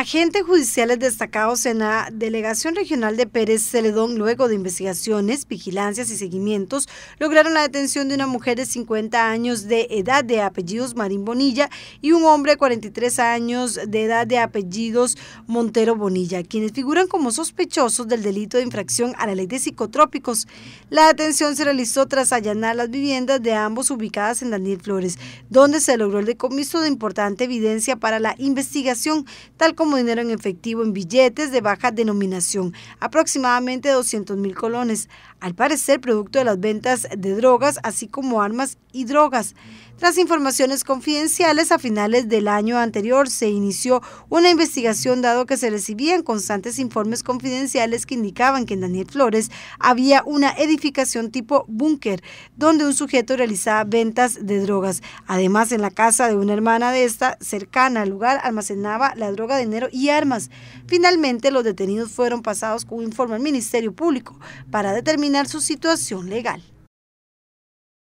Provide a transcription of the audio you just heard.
Agentes judiciales destacados en la Delegación Regional de Pérez Celedón, luego de investigaciones, vigilancias y seguimientos, lograron la detención de una mujer de 50 años de edad de apellidos Marín Bonilla y un hombre de 43 años de edad de apellidos Montero Bonilla, quienes figuran como sospechosos del delito de infracción a la ley de psicotrópicos. La detención se realizó tras allanar las viviendas de ambos ubicadas en Daniel Flores, donde se logró el decomiso de importante evidencia para la investigación, tal como dinero en efectivo en billetes de baja denominación, aproximadamente 200 mil colones, al parecer producto de las ventas de drogas, así como armas y drogas. Tras informaciones confidenciales, a finales del año anterior se inició una investigación dado que se recibían constantes informes confidenciales que indicaban que en Daniel Flores había una edificación tipo búnker donde un sujeto realizaba ventas de drogas. Además, en la casa de una hermana de esta cercana al lugar almacenaba la droga de y armas. Finalmente, los detenidos fueron pasados con un informe al Ministerio Público para determinar su situación legal.